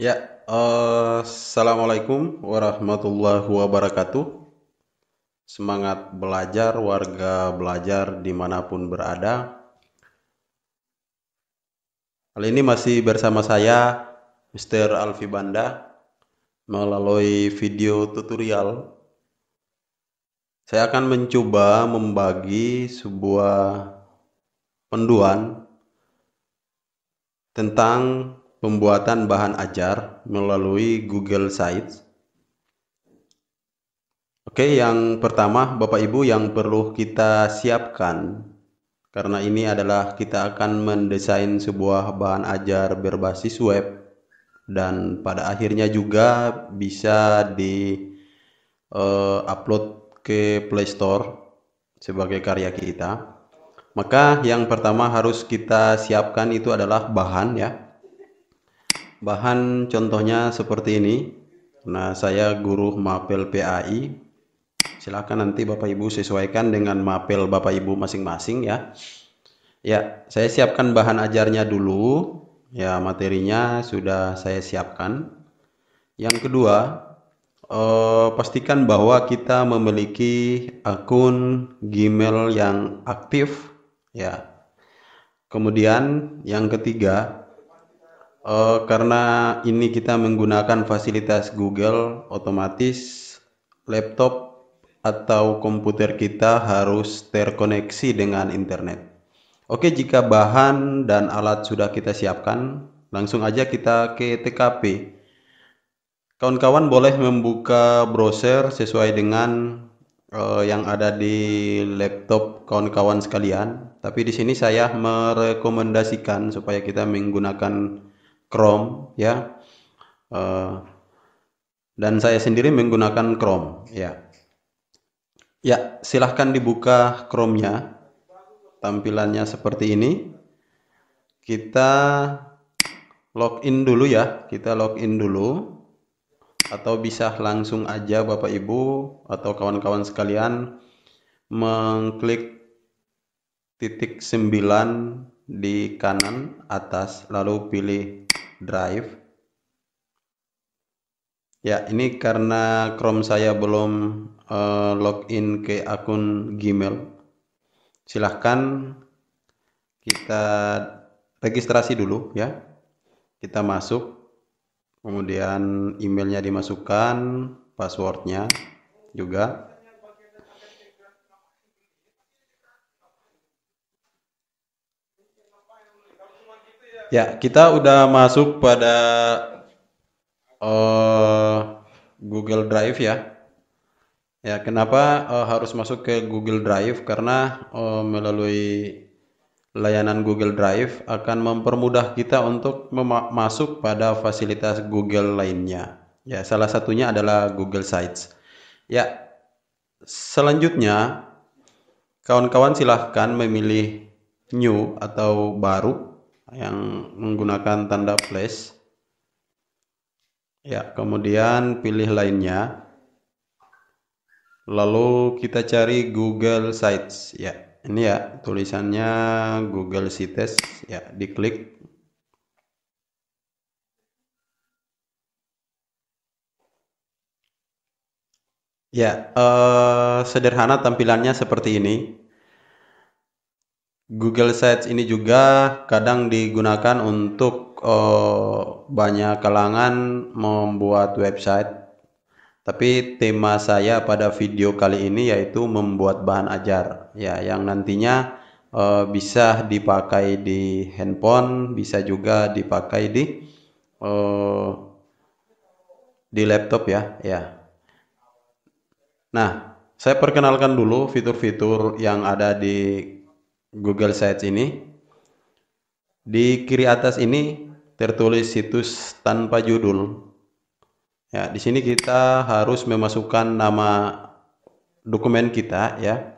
Ya, uh, assalamualaikum warahmatullahi wabarakatuh. Semangat belajar, warga belajar dimanapun berada. Kali ini masih bersama saya, Mr. Alfi Banda, melalui video tutorial. Saya akan mencoba membagi sebuah penduan tentang pembuatan bahan ajar melalui Google Sites. Oke, yang pertama Bapak Ibu yang perlu kita siapkan karena ini adalah kita akan mendesain sebuah bahan ajar berbasis web dan pada akhirnya juga bisa di uh, upload ke Play Store sebagai karya kita. Maka yang pertama harus kita siapkan itu adalah bahan ya. Bahan contohnya seperti ini. Nah, saya guru mapel PAI. Silakan nanti Bapak Ibu sesuaikan dengan mapel Bapak Ibu masing-masing ya. Ya, saya siapkan bahan ajarnya dulu. Ya, materinya sudah saya siapkan. Yang kedua, eh, pastikan bahwa kita memiliki akun Gmail yang aktif ya. Kemudian yang ketiga, Uh, karena ini kita menggunakan fasilitas Google, otomatis laptop atau komputer kita harus terkoneksi dengan internet. Oke, jika bahan dan alat sudah kita siapkan, langsung aja kita ke TKP. Kawan-kawan boleh membuka browser sesuai dengan uh, yang ada di laptop kawan-kawan sekalian. Tapi di sini saya merekomendasikan supaya kita menggunakan Chrome ya uh, dan saya sendiri menggunakan Chrome ya ya silahkan dibuka Chrome-nya tampilannya seperti ini kita login dulu ya kita login dulu atau bisa langsung aja Bapak Ibu atau kawan-kawan sekalian mengklik titik 9 di kanan atas lalu pilih drive ya ini karena Chrome saya belum uh, eh, login ke akun Gmail silahkan kita registrasi dulu ya kita masuk kemudian emailnya dimasukkan passwordnya juga Ya, kita udah masuk pada uh, Google Drive ya. Ya, kenapa uh, harus masuk ke Google Drive? Karena uh, melalui layanan Google Drive akan mempermudah kita untuk masuk pada fasilitas Google lainnya. Ya, salah satunya adalah Google Sites. Ya, selanjutnya kawan-kawan silahkan memilih new atau baru yang menggunakan tanda plus ya kemudian pilih lainnya lalu kita cari Google Sites ya ini ya tulisannya Google Sites ya diklik ya eh, sederhana tampilannya seperti ini Google Sites ini juga kadang digunakan untuk uh, banyak kalangan membuat website. Tapi tema saya pada video kali ini yaitu membuat bahan ajar, ya, yang nantinya uh, bisa dipakai di handphone, bisa juga dipakai di uh, di laptop, ya, ya. Nah, saya perkenalkan dulu fitur-fitur yang ada di Google Sites ini di kiri atas ini tertulis situs tanpa judul. Ya, di sini kita harus memasukkan nama dokumen kita ya.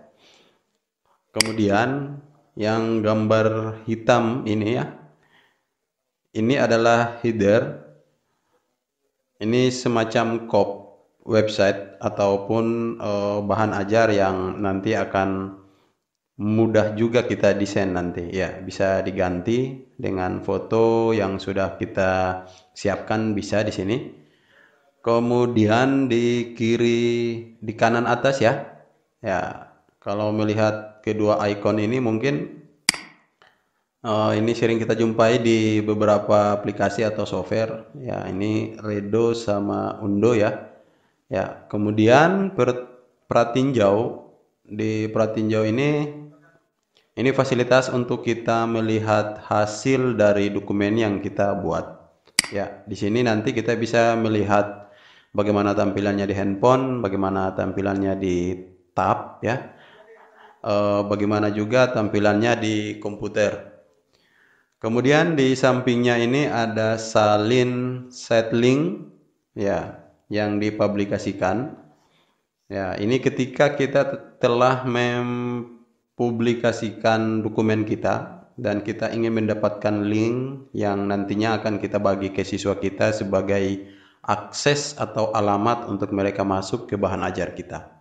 Kemudian yang gambar hitam ini ya. Ini adalah header. Ini semacam kop website ataupun eh, bahan ajar yang nanti akan mudah juga kita desain nanti ya bisa diganti dengan foto yang sudah kita siapkan bisa di sini kemudian di kiri di kanan atas ya ya kalau melihat kedua icon ini mungkin uh, ini sering kita jumpai di beberapa aplikasi atau software ya ini Redo sama Undo ya ya kemudian per, pratinjau di pratinjau ini ini fasilitas untuk kita melihat hasil dari dokumen yang kita buat. Ya, di sini nanti kita bisa melihat bagaimana tampilannya di handphone, bagaimana tampilannya di tab, ya, e, bagaimana juga tampilannya di komputer. Kemudian di sampingnya ini ada salin set link, ya, yang dipublikasikan. Ya, ini ketika kita telah mem publikasikan dokumen kita dan kita ingin mendapatkan link yang nantinya akan kita bagi ke siswa kita sebagai akses atau alamat untuk mereka masuk ke bahan ajar kita.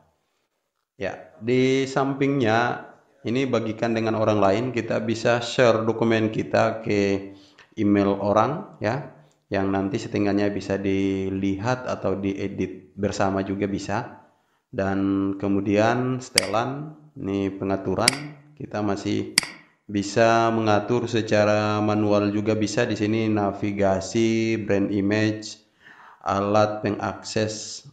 Ya, di sampingnya ini bagikan dengan orang lain, kita bisa share dokumen kita ke email orang ya yang nanti setengahnya bisa dilihat atau diedit bersama juga bisa. Dan kemudian setelan ini pengaturan kita masih bisa mengatur secara manual juga bisa di sini navigasi brand image alat pengakses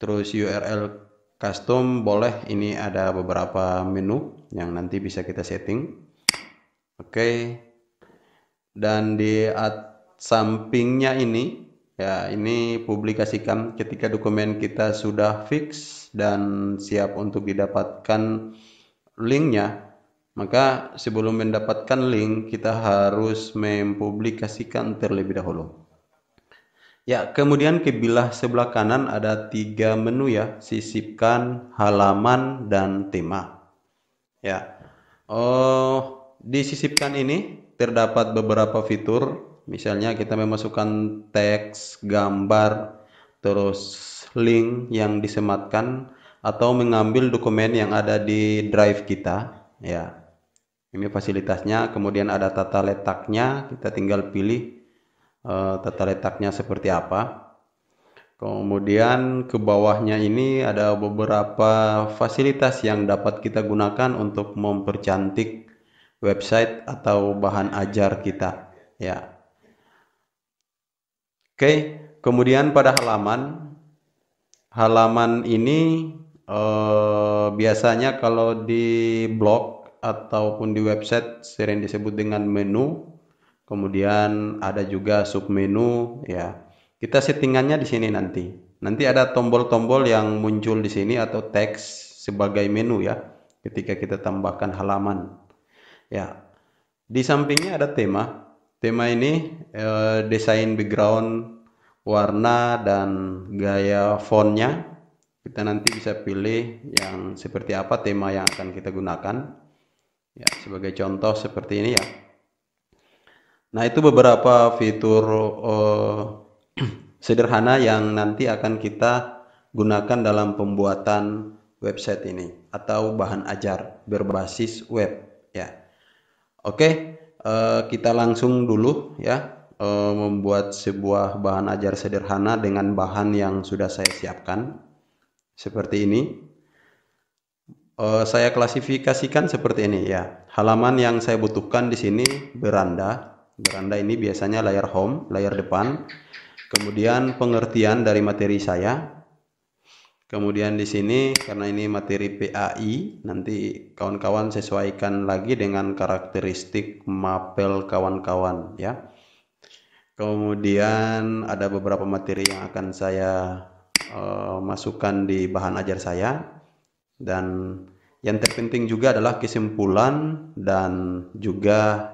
terus URL custom boleh ini ada beberapa menu yang nanti bisa kita setting oke okay. dan di at sampingnya ini ya ini publikasikan ketika dokumen kita sudah fix dan siap untuk didapatkan linknya maka sebelum mendapatkan link kita harus mempublikasikan terlebih dahulu ya kemudian ke bilah sebelah kanan ada tiga menu ya sisipkan halaman dan tema ya oh disisipkan ini terdapat beberapa fitur misalnya kita memasukkan teks gambar terus link yang disematkan atau mengambil dokumen yang ada di drive kita ya ini fasilitasnya kemudian ada tata letaknya kita tinggal pilih uh, tata letaknya seperti apa kemudian ke bawahnya ini ada beberapa fasilitas yang dapat kita gunakan untuk mempercantik website atau bahan ajar kita ya oke okay Kemudian pada halaman, halaman ini eh, biasanya kalau di blog ataupun di website sering disebut dengan menu. Kemudian ada juga submenu ya. Kita settingannya di sini nanti. Nanti ada tombol-tombol yang muncul di sini atau teks sebagai menu ya ketika kita tambahkan halaman. Ya. Di sampingnya ada tema. Tema ini eh, desain background warna dan gaya fontnya kita nanti bisa pilih yang seperti apa tema yang akan kita gunakan ya sebagai contoh seperti ini ya nah itu beberapa fitur uh, sederhana yang nanti akan kita gunakan dalam pembuatan website ini atau bahan ajar berbasis web ya oke uh, kita langsung dulu ya e, membuat sebuah bahan ajar sederhana dengan bahan yang sudah saya siapkan seperti ini e, saya klasifikasikan seperti ini ya halaman yang saya butuhkan di sini beranda beranda ini biasanya layar home layar depan kemudian pengertian dari materi saya Kemudian di sini karena ini materi PAI, nanti kawan-kawan sesuaikan lagi dengan karakteristik mapel kawan-kawan ya. Kemudian ada beberapa materi yang akan saya uh, masukkan di bahan ajar saya dan yang terpenting juga adalah kesimpulan dan juga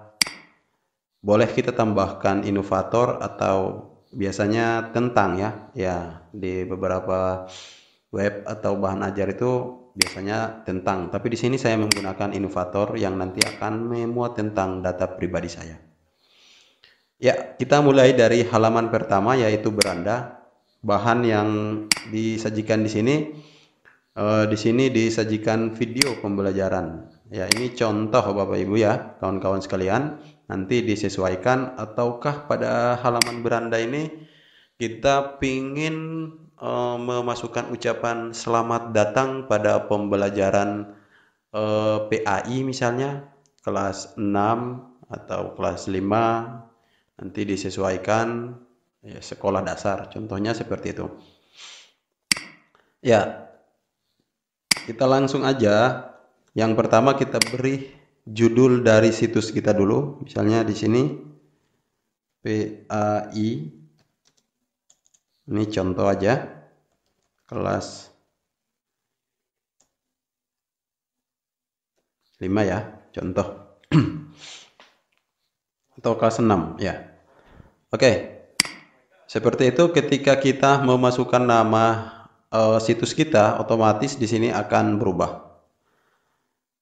boleh kita tambahkan inovator atau biasanya tentang ya ya di beberapa web atau bahan ajar itu biasanya tentang tapi di sini saya menggunakan inovator yang nanti akan memuat tentang data pribadi saya Ya, kita mulai dari halaman pertama yaitu beranda. Bahan yang disajikan di sini e, di sini disajikan video pembelajaran. Ya, ini contoh Bapak Ibu ya, kawan-kawan sekalian. Nanti disesuaikan ataukah pada halaman beranda ini kita pingin e, memasukkan ucapan selamat datang pada pembelajaran e, eh, PAI misalnya kelas 6 atau kelas 5 nanti disesuaikan ya, sekolah dasar contohnya seperti itu ya kita langsung aja yang pertama kita beri judul dari situs kita dulu misalnya di sini PAI ini contoh aja kelas 5 ya contoh atau kelas 6 ya Oke. Seperti itu ketika kita memasukkan nama uh, situs kita otomatis di sini akan berubah.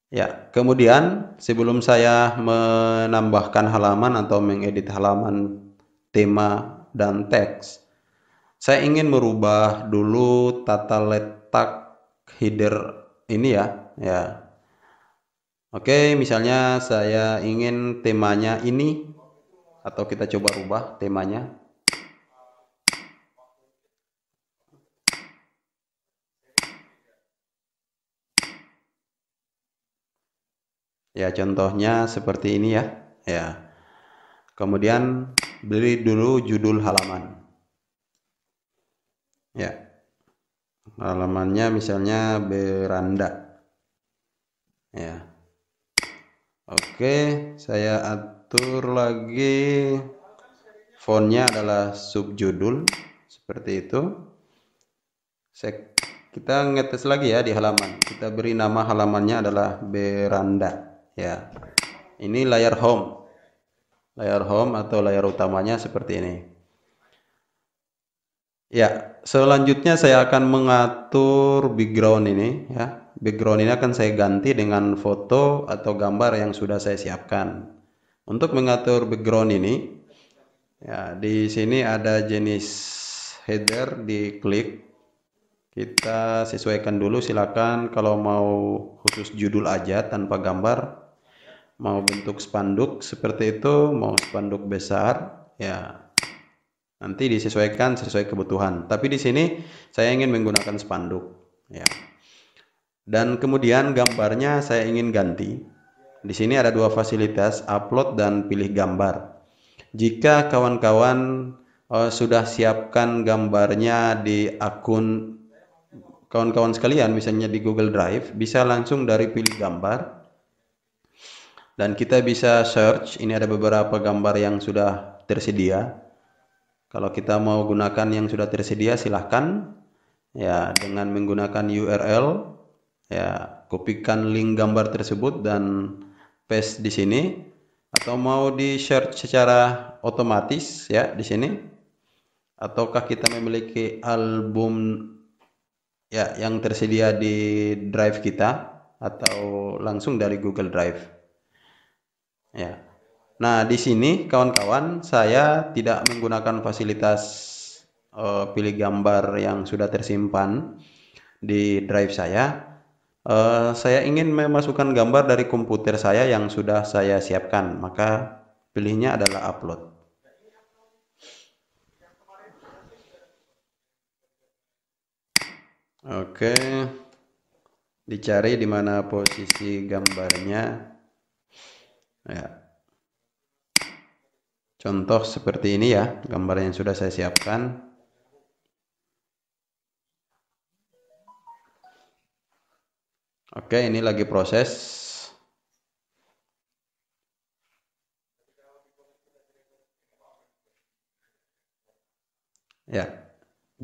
Ya, kemudian sebelum saya menambahkan halaman atau mengedit halaman tema dan teks, saya ingin merubah dulu tata letak header ini ya, ya. Oke, misalnya saya ingin temanya ini atau kita coba rubah temanya ya contohnya seperti ini ya ya kemudian beli dulu judul halaman ya halamannya misalnya beranda ya oke saya atur lagi fontnya adalah subjudul seperti itu Sek kita ngetes lagi ya di halaman kita beri nama halamannya adalah beranda ya ini layar home layar home atau layar utamanya seperti ini ya selanjutnya saya akan mengatur background ini ya background ini akan saya ganti dengan foto atau gambar yang sudah saya siapkan untuk mengatur background ini, ya di sini ada jenis header Di klik, Kita sesuaikan dulu silakan kalau mau khusus judul aja tanpa gambar, mau bentuk spanduk seperti itu, mau spanduk besar, ya nanti disesuaikan sesuai kebutuhan. Tapi di sini saya ingin menggunakan spanduk, ya. Dan kemudian gambarnya saya ingin ganti di sini ada dua fasilitas, upload dan pilih gambar. Jika kawan-kawan uh, sudah siapkan gambarnya di akun kawan-kawan sekalian, misalnya di Google Drive, bisa langsung dari pilih gambar. Dan kita bisa search, ini ada beberapa gambar yang sudah tersedia. Kalau kita mau gunakan yang sudah tersedia, silahkan. Ya, dengan menggunakan URL, ya, kopikan link gambar tersebut dan paste di sini atau mau di share secara otomatis ya di sini ataukah kita memiliki album ya yang tersedia di drive kita atau langsung dari Google Drive ya nah di sini kawan-kawan saya tidak menggunakan fasilitas uh, pilih gambar yang sudah tersimpan di drive saya Uh, saya ingin memasukkan gambar dari komputer saya yang sudah saya siapkan, maka pilihnya adalah upload. Oke, dicari di mana posisi gambarnya. Ya. Contoh seperti ini ya, gambar yang sudah saya siapkan. Oke, ini lagi proses. Ya.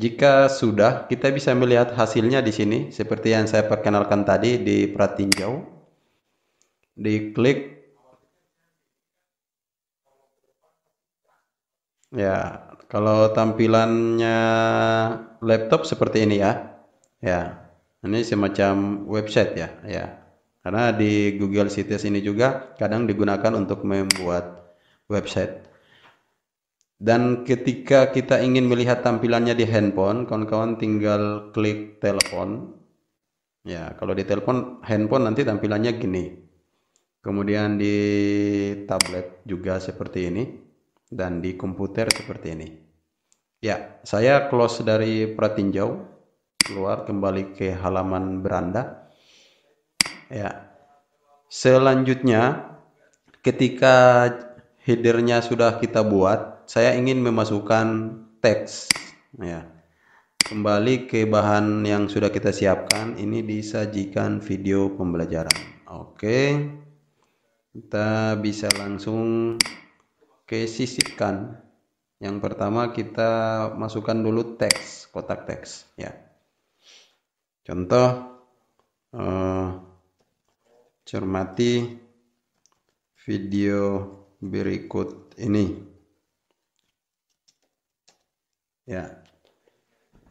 Jika sudah, kita bisa melihat hasilnya di sini seperti yang saya perkenalkan tadi di pratinjau. Diklik Ya, kalau tampilannya laptop seperti ini ya. Ya, ini semacam website ya, ya. Karena di Google Sites ini juga kadang digunakan untuk membuat website. Dan ketika kita ingin melihat tampilannya di handphone, kawan-kawan tinggal klik telepon. Ya, kalau di telepon handphone nanti tampilannya gini. Kemudian di tablet juga seperti ini dan di komputer seperti ini. Ya, saya close dari Pratinjau keluar kembali ke halaman beranda. Ya. Selanjutnya ketika headernya sudah kita buat, saya ingin memasukkan teks ya. Kembali ke bahan yang sudah kita siapkan, ini disajikan video pembelajaran. Oke. Kita bisa langsung ke sisipkan. Yang pertama kita masukkan dulu teks, kotak teks ya. Contoh, eh, cermati video berikut ini. Ya,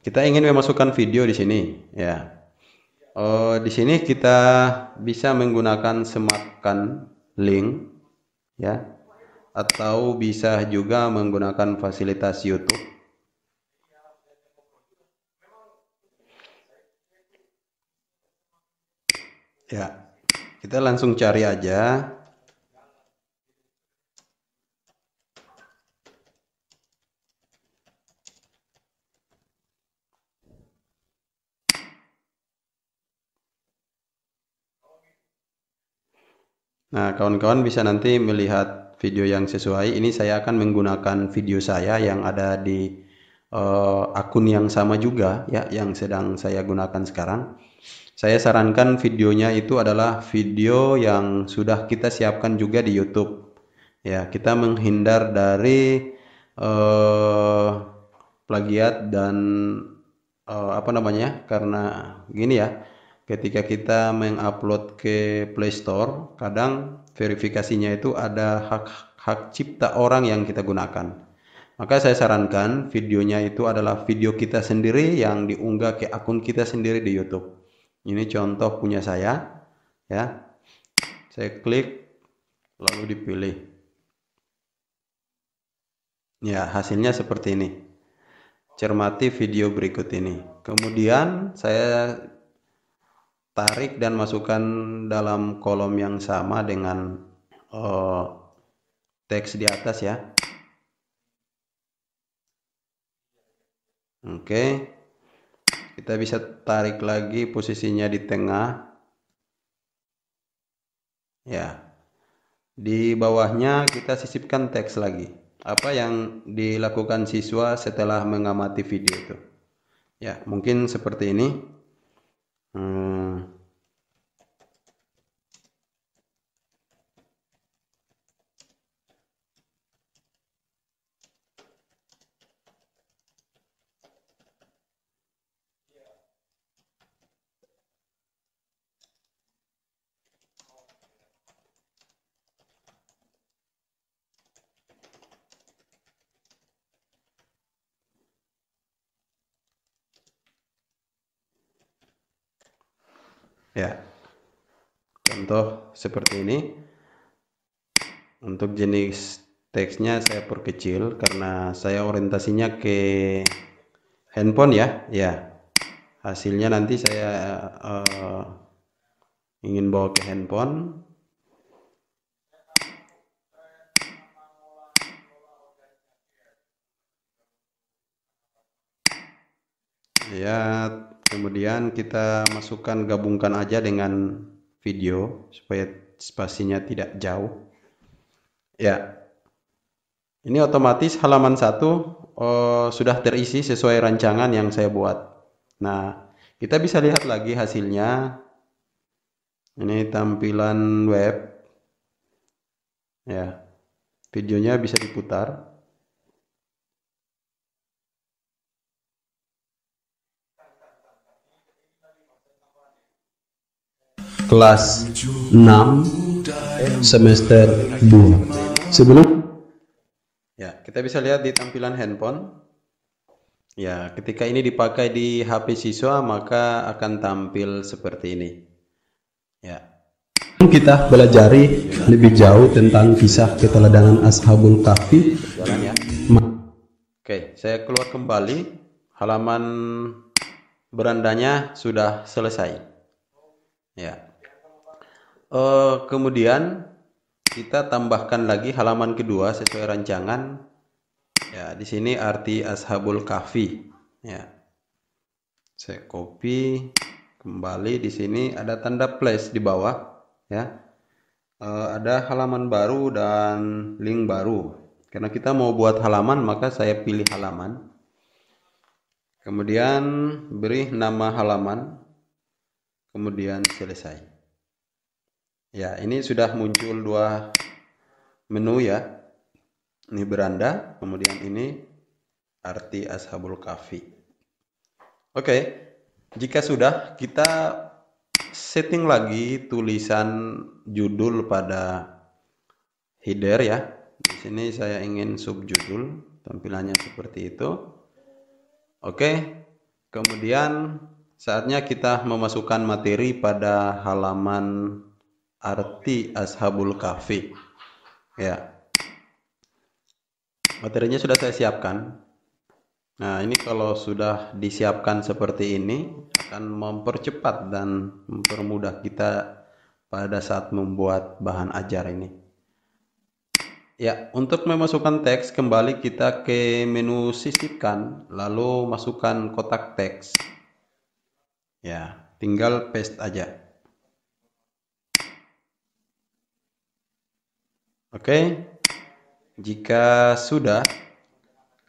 kita ingin memasukkan video di sini. Ya, eh, di sini kita bisa menggunakan sematkan link, ya, atau bisa juga menggunakan fasilitas YouTube Ya, kita langsung cari aja. Nah, kawan-kawan bisa nanti melihat video yang sesuai. Ini saya akan menggunakan video saya yang ada di uh, akun yang sama juga ya, yang sedang saya gunakan sekarang. Saya sarankan videonya itu adalah video yang sudah kita siapkan juga di YouTube. Ya, kita menghindar dari uh, plagiat dan uh, apa namanya? Karena gini ya, ketika kita mengupload ke Play Store, kadang verifikasinya itu ada hak hak cipta orang yang kita gunakan. Maka saya sarankan videonya itu adalah video kita sendiri yang diunggah ke akun kita sendiri di YouTube. Ini contoh punya saya, ya. Saya klik lalu dipilih. Ya, hasilnya seperti ini. Cermati video berikut ini. Kemudian saya tarik dan masukkan dalam kolom yang sama dengan uh, teks di atas ya. Oke. Okay kita bisa tarik lagi posisinya di tengah ya di bawahnya kita sisipkan teks lagi apa yang dilakukan siswa setelah mengamati video itu ya mungkin seperti ini hmm. contoh seperti ini untuk jenis teksnya saya perkecil karena saya orientasinya ke handphone ya ya hasilnya nanti saya uh, ingin bawa ke handphone ya kemudian kita masukkan gabungkan aja dengan video supaya spasinya tidak jauh. Ya. Ini otomatis halaman satu eh, sudah terisi sesuai rancangan yang saya buat. Nah, kita bisa lihat lagi hasilnya. Ini tampilan web. Ya. Videonya bisa diputar. kelas 6 semester 2. Sebelum ya, kita bisa lihat di tampilan handphone. Ya, ketika ini dipakai di HP siswa maka akan tampil seperti ini. Ya. Kita belajar lebih jauh tentang kisah keteladanan Ashabul Kahfi. Ya. Oke, saya keluar kembali halaman berandanya sudah selesai. Ya. Uh, kemudian kita tambahkan lagi halaman kedua sesuai rancangan. Ya, di sini arti ashabul kahfi. Ya. Saya copy kembali di sini ada tanda plus di bawah ya. Uh, ada halaman baru dan link baru. Karena kita mau buat halaman, maka saya pilih halaman. Kemudian beri nama halaman. Kemudian selesai. Ya, ini sudah muncul dua menu ya. Ini beranda, kemudian ini arti Ashabul Kafi. Oke, jika sudah kita setting lagi tulisan judul pada header ya. Di sini saya ingin subjudul, tampilannya seperti itu. Oke, kemudian saatnya kita memasukkan materi pada halaman arti ashabul kafi. Ya. Materinya sudah saya siapkan. Nah, ini kalau sudah disiapkan seperti ini akan mempercepat dan mempermudah kita pada saat membuat bahan ajar ini. Ya, untuk memasukkan teks kembali kita ke menu sisipkan, lalu masukkan kotak teks. Ya, tinggal paste aja. Oke, jika sudah,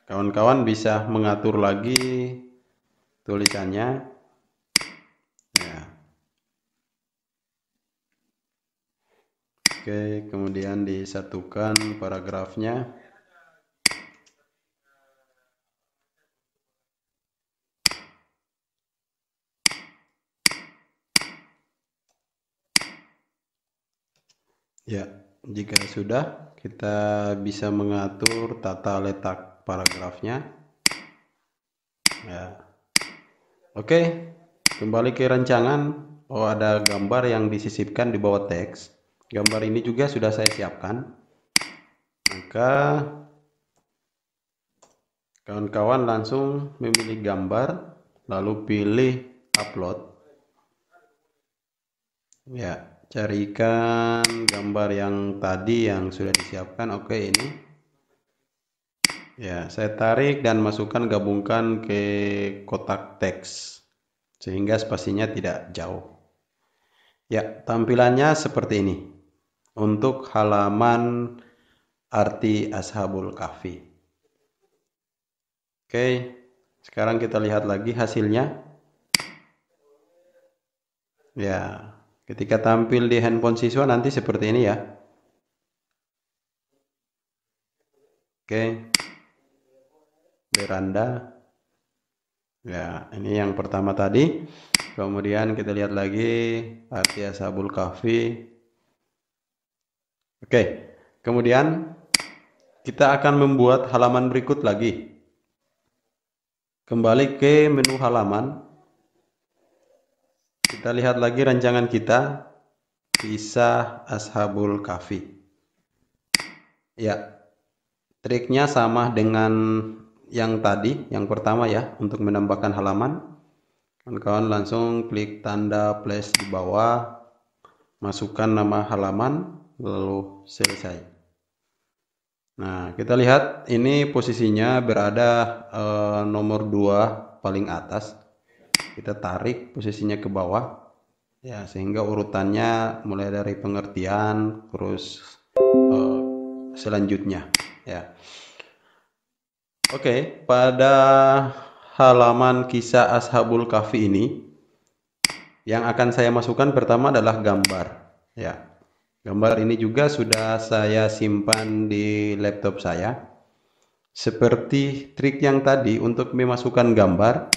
kawan-kawan bisa mengatur lagi tulisannya. Ya. Oke, kemudian disatukan paragrafnya. Ya. Yeah. Jika sudah, kita bisa mengatur tata letak paragrafnya. Ya. Oke, kembali ke rancangan. Oh, ada gambar yang disisipkan di bawah teks. Gambar ini juga sudah saya siapkan. Maka kawan-kawan langsung memilih gambar lalu pilih upload. Ya carikan gambar yang tadi yang sudah disiapkan oke ini ya saya tarik dan masukkan gabungkan ke kotak teks sehingga spasinya tidak jauh ya tampilannya seperti ini untuk halaman arti ashabul kahfi oke sekarang kita lihat lagi hasilnya ya Ketika tampil di handphone siswa nanti seperti ini ya. Oke. Beranda. Ya, ini yang pertama tadi. Kemudian kita lihat lagi arti ashabul kahfi. Oke. Kemudian kita akan membuat halaman berikut lagi. Kembali ke menu halaman kita lihat lagi rancangan kita. Kisah Ashabul Kahfi. Ya. Triknya sama dengan yang tadi, yang pertama ya, untuk menambahkan halaman. Kawan-kawan langsung klik tanda plus di bawah, masukkan nama halaman, lalu selesai. Nah, kita lihat ini posisinya berada eh, nomor 2 paling atas kita tarik posisinya ke bawah ya sehingga urutannya mulai dari pengertian terus uh, selanjutnya ya oke okay, pada halaman kisah ashabul kafi ini yang akan saya masukkan pertama adalah gambar ya gambar ini juga sudah saya simpan di laptop saya seperti trik yang tadi untuk memasukkan gambar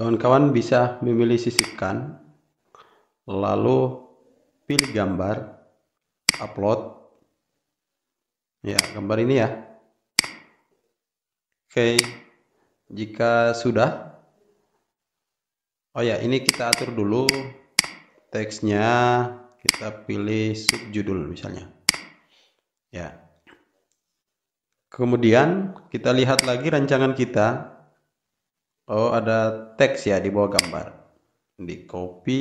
Kawan-kawan bisa memilih sisipkan, lalu pilih gambar, upload. Ya, gambar ini ya. Oke, jika sudah. Oh ya, ini kita atur dulu teksnya. Kita pilih subjudul misalnya. Ya. Kemudian kita lihat lagi rancangan kita Oh, ada teks ya di bawah gambar. Di copy.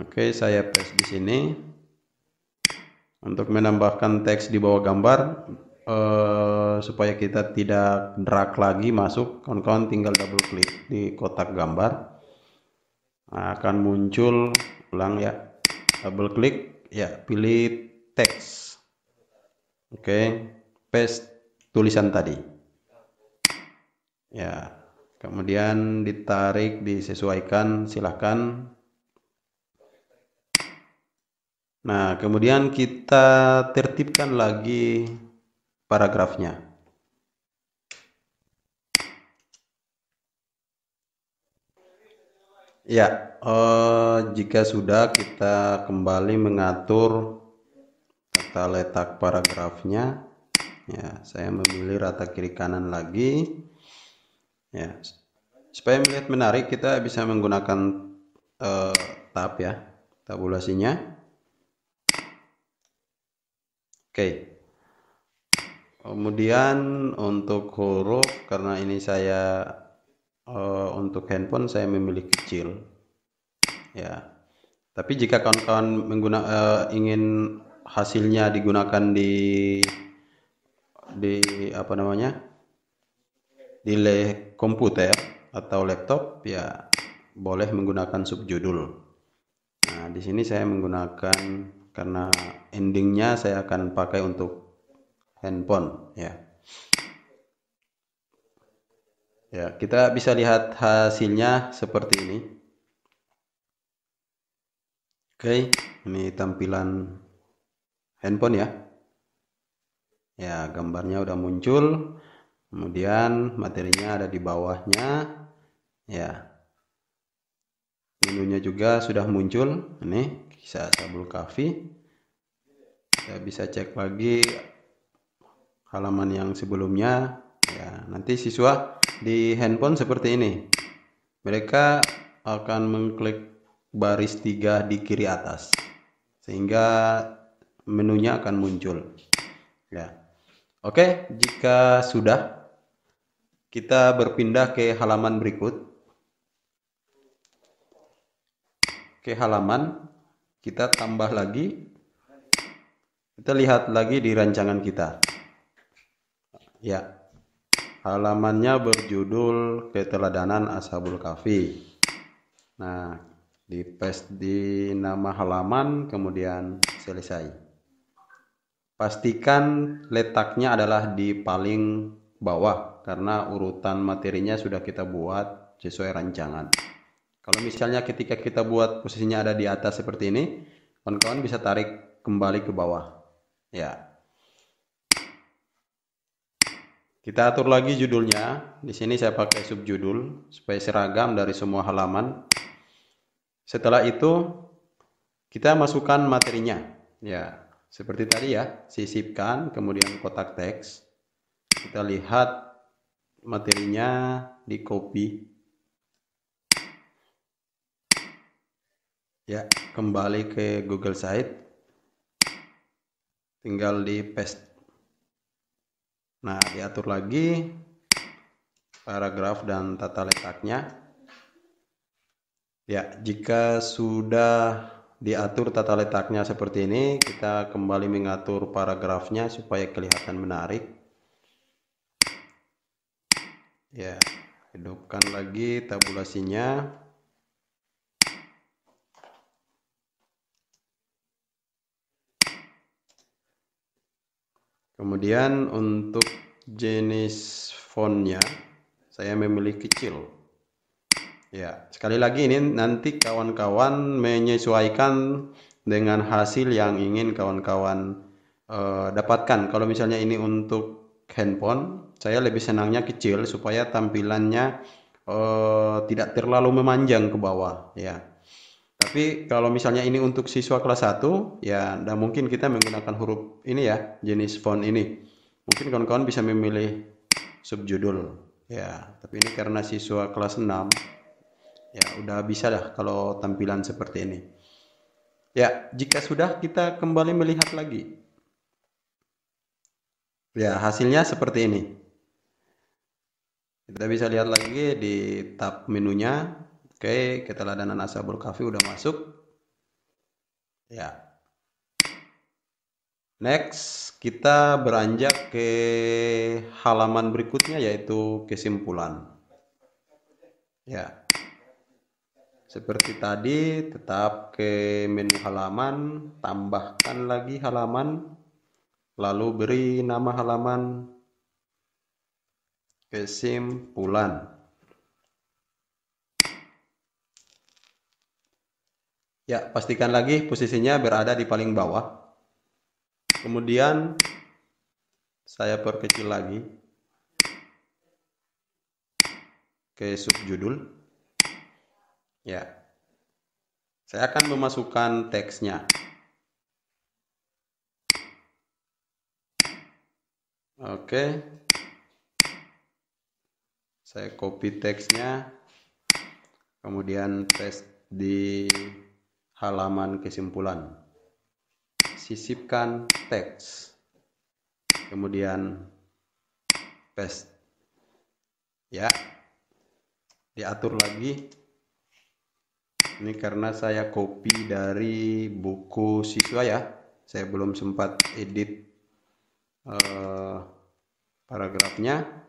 Oke, saya paste di sini. Untuk menambahkan teks di bawah gambar eh, supaya kita tidak drag lagi masuk, kawan-kawan tinggal double klik di kotak gambar. Nah, akan muncul ulang ya double klik ya pilih teks oke okay. paste tulisan tadi ya kemudian ditarik disesuaikan silahkan nah kemudian kita tertibkan lagi paragrafnya Ya, eh, jika sudah kita kembali mengatur tata letak paragrafnya. Ya, saya memilih rata kiri kanan lagi. Ya, supaya melihat menarik kita bisa menggunakan eh, tab ya, tabulasinya. Oke. Kemudian untuk huruf karena ini saya uh, untuk handphone saya memilih kecil ya tapi jika kawan-kawan menggunakan uh, eh, ingin hasilnya digunakan di di apa namanya di le komputer atau laptop ya boleh menggunakan subjudul nah di sini saya menggunakan karena endingnya saya akan pakai untuk handphone ya Ya, kita bisa lihat hasilnya seperti ini. Oke, ini tampilan handphone ya. Ya, gambarnya udah muncul. Kemudian materinya ada di bawahnya. Ya. Menunya juga sudah muncul. Ini bisa sabul kafi. Kita bisa cek lagi halaman yang sebelumnya. Ya, nanti siswa di handphone seperti ini. Mereka akan mengklik baris tiga di kiri atas sehingga menunya akan muncul. Ya. Oke, jika sudah kita berpindah ke halaman berikut. Ke halaman kita tambah lagi. Kita lihat lagi di rancangan kita. Ya halamannya berjudul keteladanan Ashabul Kafi. Nah, di paste di nama halaman kemudian selesai. Pastikan letaknya adalah di paling bawah karena urutan materinya sudah kita buat sesuai rancangan. Kalau misalnya ketika kita buat posisinya ada di atas seperti ini, kawan-kawan bisa tarik kembali ke bawah. Ya, Kita atur lagi judulnya. Di sini saya pakai subjudul supaya seragam dari semua halaman. Setelah itu kita masukkan materinya. Ya, seperti tadi ya, sisipkan kemudian kotak teks. Kita lihat materinya di copy. Ya, kembali ke Google Site. Tinggal di paste Nah, diatur lagi paragraf dan tata letaknya. Ya, jika sudah diatur tata letaknya seperti ini, kita kembali mengatur paragrafnya supaya kelihatan menarik. Ya, hidupkan lagi tabulasinya. kemudian untuk jenis fontnya saya memilih kecil ya sekali lagi ini nanti kawan-kawan menyesuaikan dengan hasil yang ingin kawan-kawan uh, dapatkan kalau misalnya ini untuk handphone saya lebih senangnya kecil supaya tampilannya uh, tidak terlalu memanjang ke bawah ya tapi kalau misalnya ini untuk siswa kelas 1 ya tidak mungkin kita menggunakan huruf ini ya, jenis font ini. Mungkin kawan-kawan bisa memilih subjudul ya, tapi ini karena siswa kelas 6 ya udah bisa lah kalau tampilan seperti ini. Ya, jika sudah kita kembali melihat lagi. Ya, hasilnya seperti ini. Kita bisa lihat lagi di tab menunya Oke, kita keteladanan Ashabul Kahfi udah masuk. Ya. Next, kita beranjak ke halaman berikutnya yaitu kesimpulan. Ya. Seperti tadi, tetap ke menu halaman, tambahkan lagi halaman, lalu beri nama halaman kesimpulan. Ya, pastikan lagi posisinya berada di paling bawah. Kemudian saya perkecil lagi ke subjudul. Ya. Saya akan memasukkan teksnya. Oke. Saya copy teksnya. Kemudian paste di halaman kesimpulan. Sisipkan teks. Kemudian paste. Ya. Diatur lagi. Ini karena saya copy dari buku siswa ya. Saya belum sempat edit uh, paragrafnya.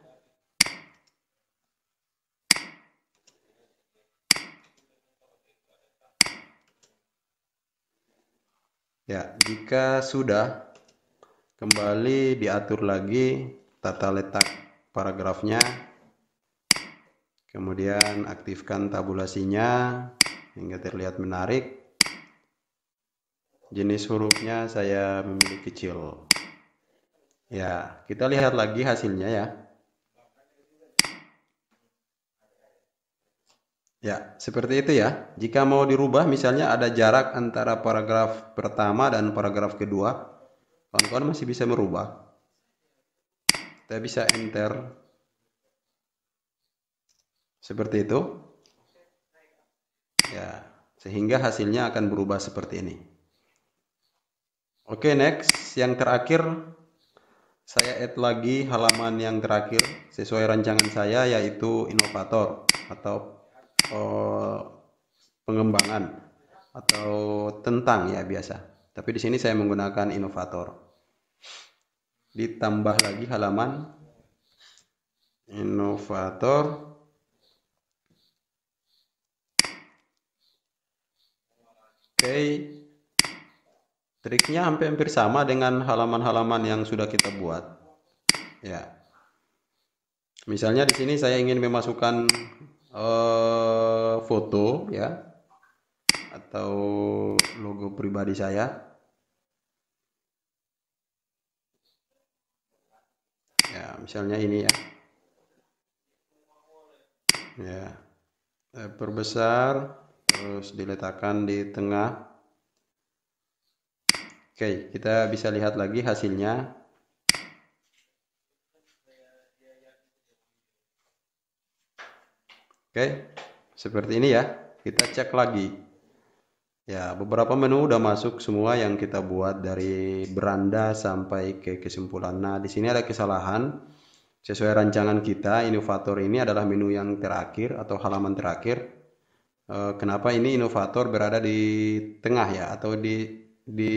Ya, jika sudah, kembali diatur lagi tata letak paragrafnya. Kemudian aktifkan tabulasinya hingga terlihat menarik. Jenis hurufnya saya memilih kecil. Ya, kita lihat lagi hasilnya ya. Ya, seperti itu ya. Jika mau dirubah, misalnya ada jarak antara paragraf pertama dan paragraf kedua, kawan-kawan masih bisa merubah. Kita bisa enter. Seperti itu. Ya, sehingga hasilnya akan berubah seperti ini. Oke, next. Yang terakhir, saya add lagi halaman yang terakhir sesuai rancangan saya, yaitu inovator atau oh, pengembangan atau tentang ya biasa. Tapi di sini saya menggunakan inovator. Ditambah lagi halaman inovator Oke. Triknya hampir-hampir sama dengan halaman-halaman yang sudah kita buat. Ya. Misalnya di sini saya ingin memasukkan uh, foto ya atau logo pribadi saya ya misalnya ini ya ya eh, perbesar terus diletakkan di tengah oke kita bisa lihat lagi hasilnya Oke, seperti ini ya. Kita cek lagi. Ya, beberapa menu udah masuk semua yang kita buat dari beranda sampai ke kesimpulan. Nah, di sini ada kesalahan. Sesuai rancangan kita, inovator ini adalah menu yang terakhir atau halaman terakhir. Eh, kenapa ini inovator berada di tengah ya atau di di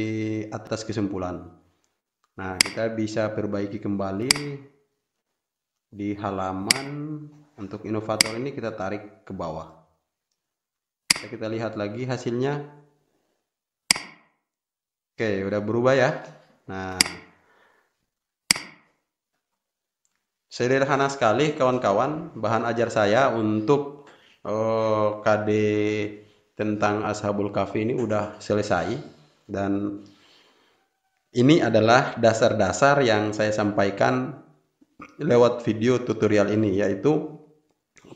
atas kesimpulan? Nah, kita bisa perbaiki kembali di halaman untuk inovator ini kita tarik ke bawah kita lihat lagi hasilnya oke udah berubah ya nah sederhana sekali kawan-kawan bahan ajar saya untuk oh, KD tentang Ashabul kafi ini udah selesai dan ini adalah dasar-dasar yang saya sampaikan lewat video tutorial ini yaitu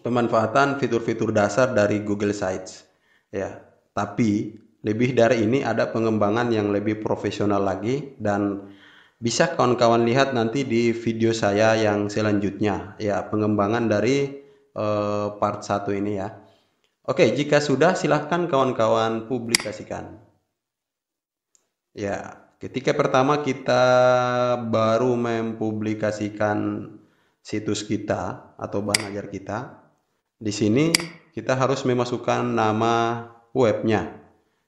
pemanfaatan fitur-fitur dasar dari Google Sites. Ya, tapi lebih dari ini ada pengembangan yang lebih profesional lagi dan bisa kawan-kawan lihat nanti di video saya yang selanjutnya ya pengembangan dari eh, part 1 ini ya. Oke, jika sudah silahkan kawan-kawan publikasikan. Ya, ketika pertama kita baru mempublikasikan situs kita atau bahan kita, di sini kita harus memasukkan nama webnya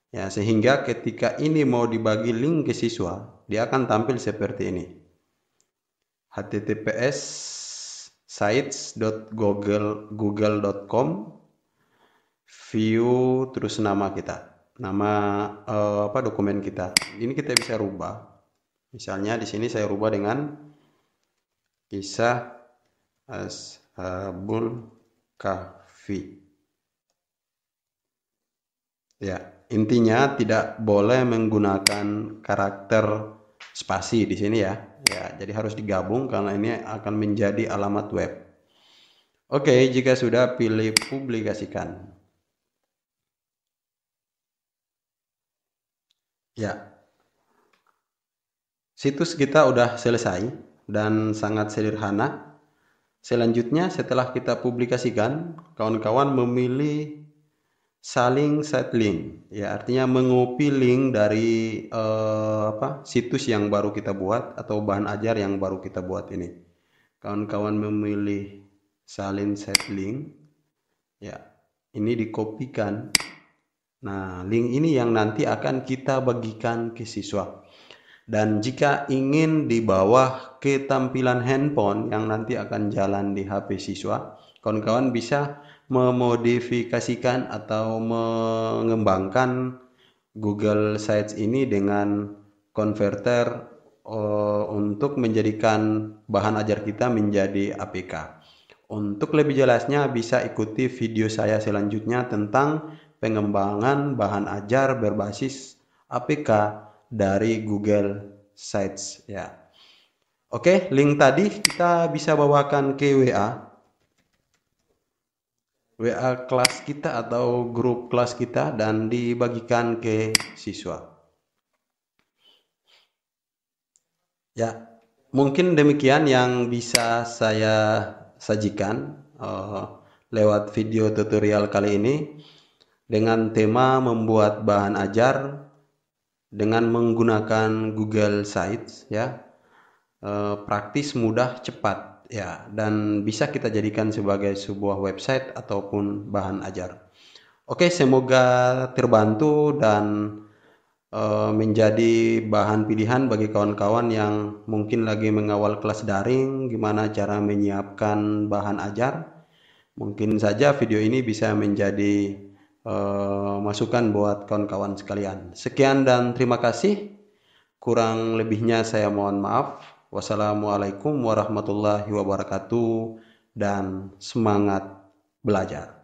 ya sehingga ketika ini mau dibagi link ke siswa dia akan tampil seperti ini https sites.google.com view terus nama kita nama eh, apa dokumen kita ini kita bisa rubah misalnya di sini saya rubah dengan kisah ashabul kafi. Ya, intinya tidak boleh menggunakan karakter spasi di sini ya. Ya, jadi harus digabung karena ini akan menjadi alamat web. Oke, jika sudah pilih publikasikan. Ya. Situs kita udah selesai dan sangat sederhana Selanjutnya setelah kita publikasikan, kawan-kawan memilih saling set link, ya artinya mengopi link dari eh, apa situs yang baru kita buat atau bahan ajar yang baru kita buat ini. Kawan-kawan memilih saling set link, ya ini dikopikan. Nah, link ini yang nanti akan kita bagikan ke siswa. Dan jika ingin di bawah ke tampilan handphone yang nanti akan jalan di HP siswa, kawan-kawan bisa memodifikasikan atau mengembangkan Google Sites ini dengan konverter uh, untuk menjadikan bahan ajar kita menjadi APK. Untuk lebih jelasnya bisa ikuti video saya selanjutnya tentang pengembangan bahan ajar berbasis APK dari Google Sites ya. Oke, link tadi kita bisa bawakan ke WA. WA kelas kita atau grup kelas kita dan dibagikan ke siswa. Ya, mungkin demikian yang bisa saya sajikan uh, lewat video tutorial kali ini dengan tema membuat bahan ajar dengan menggunakan Google Sites ya e, praktis mudah cepat ya dan bisa kita jadikan sebagai sebuah website ataupun bahan ajar oke semoga terbantu dan e, menjadi bahan pilihan bagi kawan-kawan yang mungkin lagi mengawal kelas daring gimana cara menyiapkan bahan ajar mungkin saja video ini bisa menjadi Eh, masukan buat kawan-kawan sekalian. Sekian dan terima kasih. Kurang lebihnya saya mohon maaf. Wassalamualaikum warahmatullahi wabarakatuh dan semangat belajar.